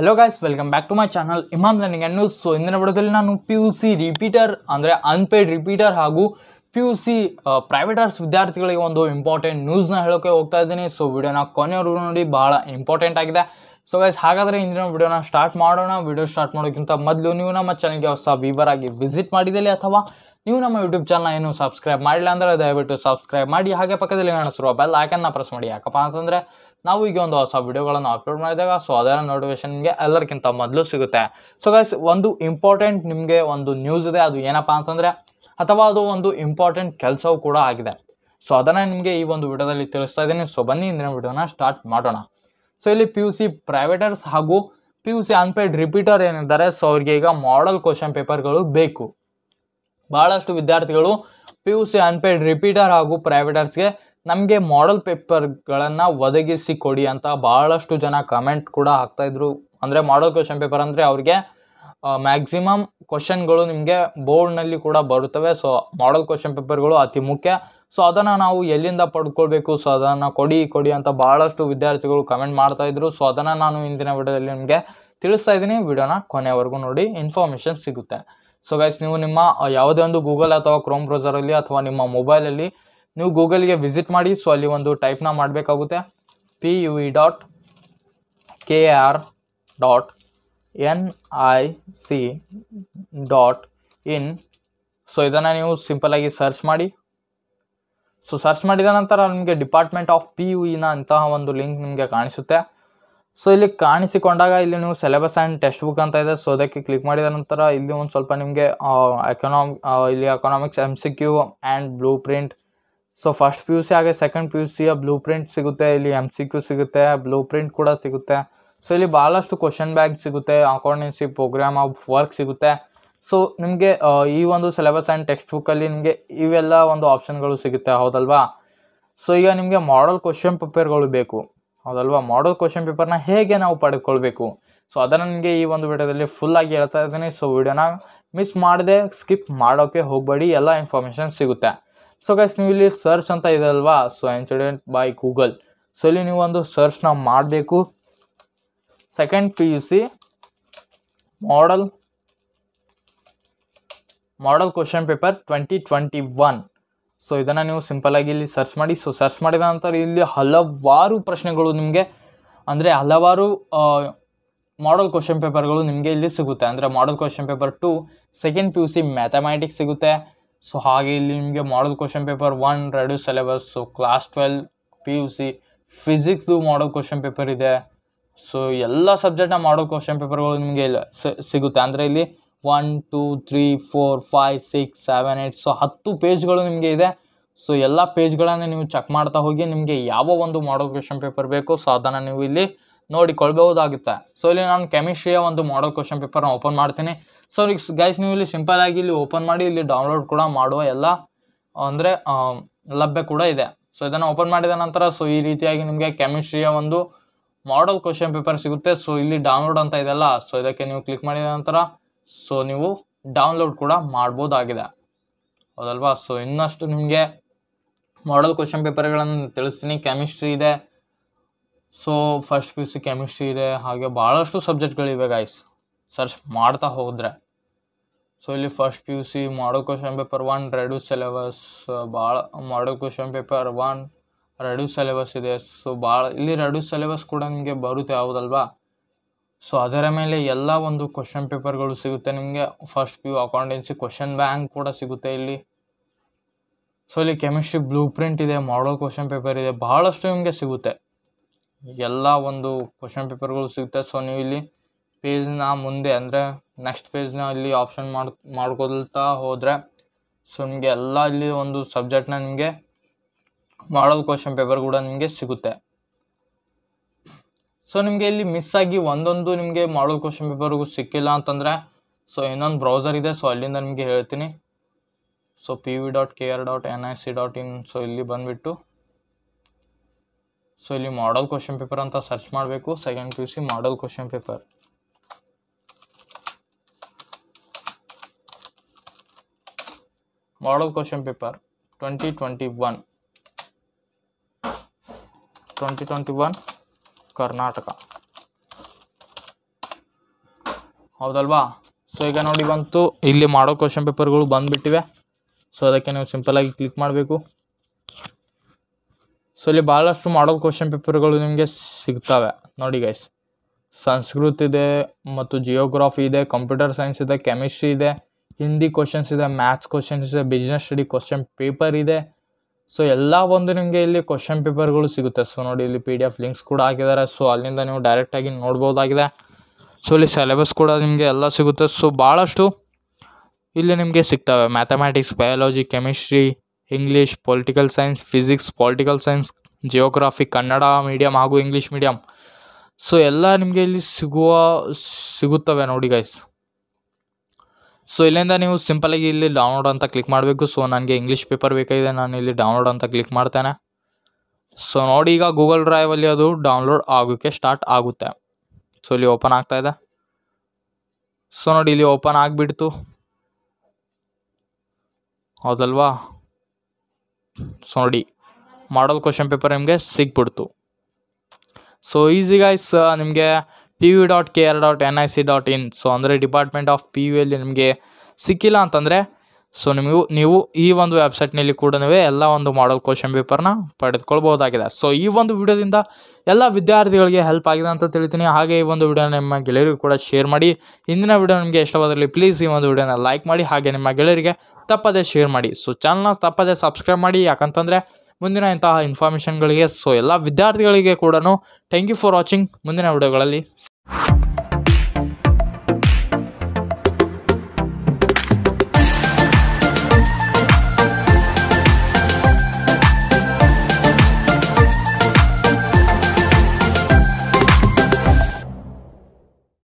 hello guys welcome back to my channel Imam learning news so ಇಂದಿನ ವಿಡಿಯೋದಲ್ಲಿ ನಾನು P U C repeater ಅಂದರೆ unpaid repeater ಹಾಗೂ P U C private arts ವಿದ್ಯಾರ್ಥಿಗಳಿಗೆ ಒಂದು ಇಂಪಾರ್ಟೆಂಟ್ ನ್ಯೂಸ್ನ ಹೇಳೋಕೆ ಹೋಗ್ತಾ ಇದ್ದೀನಿ ಸೊ ವಿಡಿಯೋನ ಕೊನೆಯವರೆಗೂ ನೋಡಿ ಭಾಳ ಇಂಪಾರ್ಟೆಂಟ್ ಆಗಿದೆ ಸೊ ಗೈಸ್ ಹಾಗಾದರೆ ಇಂದಿನ ವಿಡಿಯೋನ ಸ್ಟಾರ್ಟ್ ಮಾಡೋಣ ವಿಡಿಯೋ ಸ್ಟಾರ್ಟ್ ಮಾಡೋಕ್ಕಿಂತ ಮೊದಲು ನೀವು ನಮ್ಮ ಚಾನಲ್ಗೆ ಹೊಸ ವಿವರಾಗಿ ವಿಸಿಟ್ ಮಾಡಿದಲ್ಲಿ ಅಥವಾ ನೀವು ನಮ್ಮ ಯೂಟ್ಯೂಬ್ ಚಾನಲ್ ಏನು ಸಬ್ಸ್ಕ್ರೈಬ್ ಮಾಡಿಲ್ಲ ಅಂದರೆ ದಯವಿಟ್ಟು ಸಬ್ಸ್ಕ್ರೈಬ್ ಮಾಡಿ ಹಾಗೆ ಪಕ್ಕದಲ್ಲಿ ಕಾಣಿಸಿರುವ ಬೆಲ್ ಆ್ಯಕನ್ನ ಪ್ರೆಸ್ ಮಾಡಿ ಯಾಕಪ್ಪ ಅಂತಂದರೆ ನಾವು ಈಗ ಒಂದು ಹೊಸ ವಿಡಿಯೋಗಳನ್ನು ಅಪ್ಲೋಡ್ ಮಾಡಿದಾಗ ಸೊ ಅದರ ನೋಟಿಫಿಕೇಶನ್ ನಿಮಗೆ ಎಲ್ಲರಿಗಿಂತ ಮೊದಲು ಸಿಗುತ್ತೆ ಸೊ ಗೈಸ್ ಒಂದು ಇಂಪಾರ್ಟೆಂಟ್ ನಿಮಗೆ ಒಂದು ನ್ಯೂಸ್ ಇದೆ ಅದು ಏನಪ್ಪ ಅಂತಂದರೆ ಅಥವಾ ಅದು ಒಂದು ಇಂಪಾರ್ಟೆಂಟ್ ಕೆಲಸವೂ ಕೂಡ ಆಗಿದೆ ಸೊ ಅದನ್ನು ನಿಮಗೆ ಈ ಒಂದು ವಿಡಿಯೋದಲ್ಲಿ ತಿಳಿಸ್ತಾ ಇದ್ದೀನಿ ಸೊ ಬನ್ನಿ ಇಂದಿನ ವಿಡಿಯೋನ ಸ್ಟಾರ್ಟ್ ಮಾಡೋಣ ಸೊ ಇಲ್ಲಿ ಪಿ ಯು ಸಿ ಪ್ರೈವೇಟರ್ಸ್ ಹಾಗೂ P U C unpaid repeater ಏನಿದ್ದಾರೆ ಸೊ ಅವ್ರಿಗೆ ಈಗ ಮಾಡಲ್ ಕ್ವಶನ್ ಪೇಪರ್ಗಳು ಬೇಕು ಭಾಳಷ್ಟು ವಿದ್ಯಾರ್ಥಿಗಳು P U C unpaid repeater ಹಾಗೂ ಪ್ರೈವೇಟರ್ಸ್ಗೆ ನಮಗೆ ಮಾಡಲ್ ಪೇಪರ್ಗಳನ್ನು ಒದಗಿಸಿ ಕೊಡಿ ಅಂತ ಭಾಳಷ್ಟು ಜನ ಕಮೆಂಟ್ ಕೂಡ ಹಾಕ್ತಾಯಿದ್ರು ಅಂದರೆ ಮಾಡಲ್ ಕ್ವಶನ್ ಪೇಪರ್ ಅಂದರೆ ಅವ್ರಿಗೆ ಮ್ಯಾಕ್ಸಿಮಮ್ ಕ್ವಶನ್ಗಳು ನಿಮಗೆ ಬೋರ್ಡ್ನಲ್ಲಿ ಕೂಡ ಬರುತ್ತವೆ ಸೊ ಮಾಡಲ್ ಕ್ವಶನ್ ಪೇಪರ್ಗಳು ಅತಿ ಮುಖ್ಯ ಸೊ ಅದನ್ನು ನಾವು ಎಲ್ಲಿಂದ ಪಡ್ಕೊಳ್ಬೇಕು ಸೊ ಅದನ್ನು ಕೊಡಿ ಕೊಡಿ ಅಂತ ಭಾಳಷ್ಟು ವಿದ್ಯಾರ್ಥಿಗಳು ಕಮೆಂಟ್ ಮಾಡ್ತಾಯಿದ್ರು ಸೊ ಅದನ್ನು ನಾನು ಇಂದಿನ ವಿಡಿಯೋದಲ್ಲಿ ನಿಮಗೆ ತಿಳಿಸ್ತಾ ಇದ್ದೀನಿ ವಿಡಿಯೋನ ಕೊನೆವರೆಗೂ ನೋಡಿ ಇನ್ಫಾರ್ಮೇಷನ್ ಸಿಗುತ್ತೆ ಸೊ ಗೈಸ್ ನೀವು ನಿಮ್ಮ ಯಾವುದೇ ಒಂದು ಗೂಗಲ್ ಅಥವಾ ಕ್ರೋಮ್ ಬ್ರೌಸರಲ್ಲಿ ಅಥವಾ ನಿಮ್ಮ ಮೊಬೈಲಲ್ಲಿ ನೀವು ಗೂಗಲ್ಗೆ ವಿಸಿಟ್ ಮಾಡಿ ಸೊ ಅಲ್ಲಿ ಒಂದು ಟೈಪ್ನ ಮಾಡಬೇಕಾಗುತ್ತೆ P U E e dot K R dot N I C dot in so ಇದನ್ನು ನೀವು ಸಿಂಪಲಾಗಿ ಸರ್ಚ್ ಮಾಡಿ ಸೊ ಸರ್ಚ್ ಮಾಡಿದ ನಂತರ ನಿಮಗೆ ಡಿಪಾರ್ಟ್ಮೆಂಟ್ ಆಫ್ ಪಿ ಯು ಇನ ಅಂತಹ ಒಂದು ಲಿಂಕ್ ನಿಮಗೆ ಕಾಣಿಸುತ್ತೆ ಸೊ ಇಲ್ಲಿ ಕಾಣಿಸಿಕೊಂಡಾಗ ಇಲ್ಲಿ ನೀವು ಸಿಲೆಬಸ್ ಆ್ಯಂಡ್ ಟೆಕ್ಸ್ಟ್ ಬುಕ್ ಅಂತ ಇದೆ ಸೊ ಅದಕ್ಕೆ ಕ್ಲಿಕ್ ಮಾಡಿದ ನಂತರ ಇಲ್ಲಿ ಒಂದು ಸ್ವಲ್ಪ ನಿಮಗೆ ಎಕನಾಮಿ ಇಲ್ಲಿ economics M C Q and blueprint so first P U C ಹಾಗೆ ಸೆಕೆಂಡ್ ಪಿ ಯು ಸಿಯ ಬ್ಲೂ ಪ್ರಿಂಟ್ ಸಿಗುತ್ತೆ ಇಲ್ಲಿ ಎಮ್ ಸಿ ಕ್ಯೂ ಸಿಗುತ್ತೆ ಬ್ಲೂ ಪ್ರಿಂಟ್ ಕೂಡ ಸಿಗುತ್ತೆ ಸೊ ಇಲ್ಲಿ ಭಾಳಷ್ಟು ಕ್ವಶನ್ ಬ್ಯಾಂಕ್ ಸಿಗುತ್ತೆ ಅಕೌಂಟೆನ್ಸಿ ಪ್ರೋಗ್ರಾಮ್ ಆಫ್ ವರ್ಕ್ ಸಿಗುತ್ತೆ ಸೊ ನಿಮಗೆ ಈ ಒಂದು ಸಿಲೆಬಸ್ ಆ್ಯಂಡ್ ಟೆಕ್ಸ್ಟ್ ಬುಕ್ಕಲ್ಲಿ ನಿಮಗೆ ಇವೆಲ್ಲ ಒಂದು ಆಪ್ಷನ್ಗಳು ಸಿಗುತ್ತೆ ಹೌದಲ್ವಾ ಸೊ ಈಗ ನಿಮಗೆ ಮಾಡಲ್ ಕ್ವಶನ್ ಪೇಪರ್ಗಳು ಬೇಕು ಹೌದಲ್ವಾ ಮಾಡಲ್ ಕ್ವಶನ್ ಪೇಪರ್ನ ಹೇಗೆ ನಾವು ಪಡ್ಕೊಳ್ಬೇಕು ಸೊ ಅದನ್ನು ನಿಮಗೆ ಈ ಒಂದು ವಿಡಿಯೋದಲ್ಲಿ ಫುಲ್ಲಾಗಿ ಹೇಳ್ತಾ ಇದ್ದೀನಿ ಸೊ ವಿಡಿಯೋನ ಮಿಸ್ ಮಾಡದೆ ಸ್ಕಿಪ್ ಮಾಡೋಕ್ಕೆ ಹೋಗಬೇಡಿ ಎಲ್ಲ ಇನ್ಫಾರ್ಮೇಷನ್ ಸಿಗುತ್ತೆ ಸೊ ಗೈಸ್ ನೀವು ಇಲ್ಲಿ ಸರ್ಚ್ ಅಂತ ಇದೆ ಅಲ್ವಾ so incident by Google so ಇಲ್ಲಿ ನೀವು ಒಂದು ಸರ್ಚ್ನ ಮಾಡಬೇಕು second P U C model model question paper twenty twenty one so ಇದನ್ನು ನೀವು ಸಿಂಪಲಾಗಿ ಇಲ್ಲಿ ಸರ್ಚ್ ಮಾಡಿ ಸೊ ಸರ್ಚ್ ಮಾಡಿದ ನಂತರ ಇಲ್ಲಿ ಹಲವಾರು ಪ್ರಶ್ನೆಗಳು ನಿಮಗೆ ಅಂದರೆ ಹಲವಾರು ಮಾಡಲ್ ಕ್ವಶನ್ ಪೇಪರ್ಗಳು ನಿಮಗೆ ಇಲ್ಲಿ ಸಿಗುತ್ತೆ ಅಂದರೆ model question paper two second P U C mathematics ಸಿಗುತ್ತೆ ಸೊ ಹಾಗೆ ಇಲ್ಲಿ ನಿಮಗೆ model question paper one reduce syllabus class twelve P U C ಫಿಸಿಕ್ಸ್ದು ಮಾಡಲ್ ಕ್ವಶನ್ ಪೇಪರ್ ಇದೆ ಸೊ ಎಲ್ಲ ಸಬ್ಜೆಕ್ಟ್ನ ಮಾಡೋ ಕ್ವಶನ್ ಪೇಪರ್ಗಳು ನಿಮಗೆ ಇಲ್ಲ ಸಿಗುತ್ತೆ ಅಂದರೆ ಇಲ್ಲಿ one two three four five six seven eight so ಹತ್ತು ಪೇಜ್ಗಳು ನಿಮಗೆ ಇದೆ ಸೊ ಎಲ್ಲ ಪೇಜ್ಗಳನ್ನು ನೀವು ಚೆಕ್ ಮಾಡ್ತಾ ಹೋಗಿ ನಿಮಗೆ ಯಾವ ಒಂದು ಮಾಡೋ ಕ್ವಶನ್ ಪೇಪರ್ ಬೇಕು ಸೊ ಅದನ್ನು ನೀವು ಇಲ್ಲಿ ನೋಡಿಕೊಳ್ಬಹುದಾಗುತ್ತೆ ಸೊ ಇಲ್ಲಿ ನಾನು ಕೆಮಿಸ್ಟ್ರಿಯ ಒಂದು ಮಾಡಲ್ ಕ್ವಶನ್ ಪೇಪರ್ನ ಓಪನ್ ಮಾಡ್ತೀನಿ ಸೊ ಇಲ್ಲಿ ಗೈಸ್ ನೀವು ಇಲ್ಲಿ ಸಿಂಪಲ್ ಆಗಿ ಇಲ್ಲಿ ಓಪನ್ ಮಾಡಿ ಇಲ್ಲಿ ಡೌನ್ಲೋಡ್ ಕೂಡ ಮಾಡುವ ಎಲ್ಲ ಅಂದರೆ ಲಭ್ಯ ಕೂಡ ಇದೆ ಸೊ ಇದನ್ನು ಓಪನ್ ಮಾಡಿದ ನಂತರ ಸೊ ಈ ರೀತಿಯಾಗಿ ನಿಮಗೆ ಕೆಮಿಸ್ಟ್ರಿಯ ಒಂದು ಮಾಡಲ್ ಕ್ವಶನ್ ಪೇಪರ್ ಸಿಗುತ್ತೆ ಸೊ ಇಲ್ಲಿ ಡೌನ್ಲೋಡ್ ಅಂತ ಇದೆಲ್ಲ ಸೊ ಇದಕ್ಕೆ ನೀವು ಕ್ಲಿಕ್ ಮಾಡಿದ ನಂತರ ಸೊ ನೀವು ಡೌನ್ಲೋಡ್ ಕೂಡ ಮಾಡ್ಬೋದಾಗಿದೆ ಹೌದಲ್ವಾ ಸೊ ಇನ್ನಷ್ಟು ನಿಮಗೆ ಮಾಡಲ್ ಕ್ವಶನ್ ಪೇಪರ್ಗಳನ್ನು ತಿಳಿಸ್ತೀನಿ ಕೆಮಿಸ್ಟ್ರಿ ಇದೆ so first P U C chemistry ಇದೆ ಹಾಗೆ ಭಾಳಷ್ಟು ಸಬ್ಜೆಕ್ಟ್ಗಳಿವೆ ಗಾಯ್ಸ್ ಸರ್ಚ್ ಮಾಡ್ತಾ ಹೋದರೆ ಸೊ ಇಲ್ಲಿ first P U C model question paper one reduce syllabus ಭಾಳ model question paper one reduce syllabus ಇದೆ ಸೊ ಭಾಳ ಇಲ್ಲಿ ರೆಡ್ಯೂಸ್ ಸಿಲೆಬಸ್ ಕೂಡ ನಿಮಗೆ ಬರುತ್ತೆ ಯಾವುದಲ್ವಾ ಸೊ ಅದರ ಮೇಲೆ ಎಲ್ಲ ಒಂದು ಕ್ವಶನ್ ಪೇಪರ್ಗಳು ಸಿಗುತ್ತೆ ನಿಮಗೆ first P U accountancy question bank ಕೂಡ ಸಿಗುತ್ತೆ ಇಲ್ಲಿ ಸೊ ಇಲ್ಲಿ ಕೆಮಿಸ್ಟ್ರಿ ಬ್ಲೂ ಪ್ರಿಂಟ್ ಇದೆ ಮಾಡೋ ಕ್ವಶನ್ ಪೇಪರ್ ಇದೆ ಭಾಳಷ್ಟು ನಿಮಗೆ ಸಿಗುತ್ತೆ ಎಲ್ಲ ಒಂದು ಕ್ವಶನ್ ಪೇಪರ್ಗಳು ಸಿಗುತ್ತೆ ಸೊ ನೀವು ಇಲ್ಲಿ ಪೇಜ್ನ ಮುಂದೆ ಅಂದರೆ ನೆಕ್ಸ್ಟ್ ಪೇಜ್ನ ಇಲ್ಲಿ ಆಪ್ಷನ್ ಮಾಡಿ ಮಾಡ್ಕೊಳ್ತಾ ಹೋದರೆ ಸೊ ನಿಮಗೆ ಎಲ್ಲ ಇಲ್ಲಿ ಒಂದು ಸಬ್ಜೆಕ್ಟ್ನ ನಿಮಗೆ ಮಾಡಲ್ ಕ್ವಶನ್ ಪೇಪರ್ ಕೂಡ ನಿಮಗೆ ಸಿಗುತ್ತೆ ಸೊ ನಿಮಗೆ ಇಲ್ಲಿ ಮಿಸ್ ಆಗಿ ಒಂದೊಂದು ನಿಮಗೆ ಮಾಡಲ್ ಕ್ವಶನ್ ಪೇಪರ್ಗೂ ಸಿಕ್ಕಿಲ್ಲ ಅಂತಂದರೆ ಸೊ ಇನ್ನೊಂದು ಬ್ರೌಸರ್ ಇದೆ ಸೊ ಅಲ್ಲಿಂದ ನಿಮಗೆ ಹೇಳ್ತೀನಿ so P V dot K R dot N I C dot in so ಇಲ್ಲಿ ಬಂದುಬಿಟ್ಟು ಸೊ ಇಲ್ಲಿ ಮಾಡಲ್ ಕ್ವಶನ್ ಪೇಪರ್ ಅಂತ ಸರ್ಚ್ ಮಾಡಬೇಕು second P C model question paper model question paper twenty twenty one twenty twenty one Karnataka ಹೌದಲ್ವಾ so ಈಗ ನೋಡಿ ಬಂತು ಇಲ್ಲಿ ಮಾಡಲ್ ಕ್ವಶನ್ ಪೇಪರ್ಗಳು ಬಂದ್ಬಿಟ್ಟಿವೆ ಸೊ ಅದಕ್ಕೆ ನೀವು ಸಿಂಪಲಾಗಿ ಕ್ಲಿಕ್ ಮಾಡಬೇಕು ಸೊ ಇಲ್ಲಿ ಭಾಳಷ್ಟು ಮಾಡಲ್ ಕ್ವಶನ್ ಪೇಪರ್ಗಳು ನಿಮಗೆ ಸಿಗ್ತವೆ ನೋಡಿ ಗೈಸ್ ಸಂಸ್ಕೃತ ಇದೆ ಮತ್ತು ಜಿಯೋಗ್ರಾಫಿ ಇದೆ ಕಂಪ್ಯೂಟರ್ ಸೈನ್ಸ್ ಇದೆ ಕೆಮಿಸ್ಟ್ರಿ ಇದೆ ಹಿಂದಿ ಕ್ವಶನ್ಸ್ ಇದೆ ಮ್ಯಾಥ್ಸ್ ಕ್ವಶನ್ಸ್ ಇದೆ ಬಿಸ್ನೆಸ್ ಸ್ಟಡಿ ಕ್ವಶನ್ ಪೇಪರ್ ಇದೆ ಸೊ ಎಲ್ಲ ಒಂದು ನಿಮಗೆ ಇಲ್ಲಿ ಕ್ವಶನ್ ಪೇಪರ್ಗಳು ಸಿಗುತ್ತೆ ಸೊ ನೋಡಿ ಇಲ್ಲಿ ಪಿ ಡಿ ಎಫ್ ಲಿಂಕ್ಸ್ ಕೂಡ ಹಾಕಿದ್ದಾರೆ ಸೊ ಅಲ್ಲಿಂದ ನೀವು ಡೈರೆಕ್ಟಾಗಿ ನೋಡ್ಬೋದಾಗಿದೆ ಸೊ ಇಲ್ಲಿ ಸಿಲೆಬಸ್ ಕೂಡ ನಿಮಗೆ ಎಲ್ಲ ಸಿಗುತ್ತೆ ಸೊ ಭಾಳಷ್ಟು ಇಲ್ಲಿ ನಿಮಗೆ ಸಿಗ್ತವೆ mathematics biology chemistry English political science physics political science geography Kannada medium ಹಾಗೂ ಇಂಗ್ಲೀಷ್ ಮೀಡಿಯಮ್ ಸೊ ಎಲ್ಲ ನಿಮಗೆ ಇಲ್ಲಿ ಸಿಗುವ ಸಿಗುತ್ತವೆ ನೋಡಿ ಗೈಸ್ ಸೊ ಇಲ್ಲಿಂದ ನೀವು ಸಿಂಪಲಾಗಿ ಇಲ್ಲಿ ಡೌನ್ಲೋಡ್ ಅಂತ ಕ್ಲಿಕ್ ಮಾಡಬೇಕು ಸೊ ನನಗೆ ಇಂಗ್ಲೀಷ್ ಪೇಪರ್ ಬೇಕಾಗಿದೆ ನಾನು ಇಲ್ಲಿ ಡೌನ್ಲೋಡ್ ಅಂತ ಕ್ಲಿಕ್ ಮಾಡ್ತೇನೆ ಸೊ ನೋಡಿ ಈಗ ಗೂಗಲ್ ಡ್ರೈವಲ್ಲಿ ಅದು ಡೌನ್ಲೋಡ್ ಆಗೋಕ್ಕೆ ಸ್ಟಾರ್ಟ್ ಆಗುತ್ತೆ ಸೊ ಇಲ್ಲಿ ಓಪನ್ ಆಗ್ತಾ ಇದೆ ಸೊ ನೋಡಿ ಇಲ್ಲಿ ಓಪನ್ ಆಗಿಬಿಡ್ತು ಹೌದಲ್ವಾ ಸಾರಿ ಮಾಡಲ್ ಕ್ವಶನ್ ಪೇಪರ್ ನಿಮಗೆ ಸಿಗ್ಬಿಡ್ತು ಸೊ ಈಸಿ ಗೈಸ್ ನಿಮಗೆ P V dot K R dot N I C dot in so ಅಂದರೆ ಡಿಪಾರ್ಟ್ಮೆಂಟ್ ಆಫ್ ಪಿ ಯು ನಿಮಗೆ ಸಿಕ್ಕಿಲ್ಲ ಅಂತಂದರೆ ಸೊ ನಿಮಗೂ ನೀವು ಈ ಒಂದು ವೆಬ್ಸೈಟ್ನಲ್ಲಿ ಕೂಡ ಎಲ್ಲ ಒಂದು ಮಾಡಲ್ ಕ್ವಶನ್ ಪೇಪರ್ನ ಪಡೆದುಕೊಳ್ಬಹುದಾಗಿದೆ ಸೊ ಈ ಒಂದು ವಿಡಿಯೋದಿಂದ ಎಲ್ಲ ವಿದ್ಯಾರ್ಥಿಗಳಿಗೆ ಹೆಲ್ಪ್ ಆಗಿದೆ ಅಂತ ತಿಳಿತೀನಿ ಹಾಗೆ ಈ ಒಂದು ವಿಡಿಯೋನ ನಿಮ್ಮ ಗೆಳೆಯರಿಗೂ ಕೂಡ ಶೇರ್ ಮಾಡಿ ಹಿಂದಿನ ವಿಡಿಯೋ ನಿಮಗೆ ಇಷ್ಟವಾದಲ್ಲಿ ಪ್ಲೀಸ್ ಈ ಒಂದು ವಿಡಿಯೋನ ಲೈಕ್ ಮಾಡಿ ಹಾಗೆ ನಿಮ್ಮ ಗೆಳೆಯರಿಗೆ ತಪ್ಪದೇ ಶೇರ್ ಮಾಡಿ ಸೊ ಚಾನಲ್ನ ತಪ್ಪದೇ ಸಬ್ಸ್ಕ್ರೈಬ್ ಮಾಡಿ ಯಾಕಂತಂದರೆ ಮುಂದಿನ ಇಂತಹ ಇನ್ಫಾರ್ಮೇಷನ್ಗಳಿಗೆ ಸೊ ಎಲ್ಲ ವಿದ್ಯಾರ್ಥಿಗಳಿಗೆ ಕೂಡ ಥ್ಯಾಂಕ್ ಯು ಫಾರ್ ವಾಚಿಂಗ್ ಮುಂದಿನ ವಿಡಿಯೋಗಳಲ್ಲಿ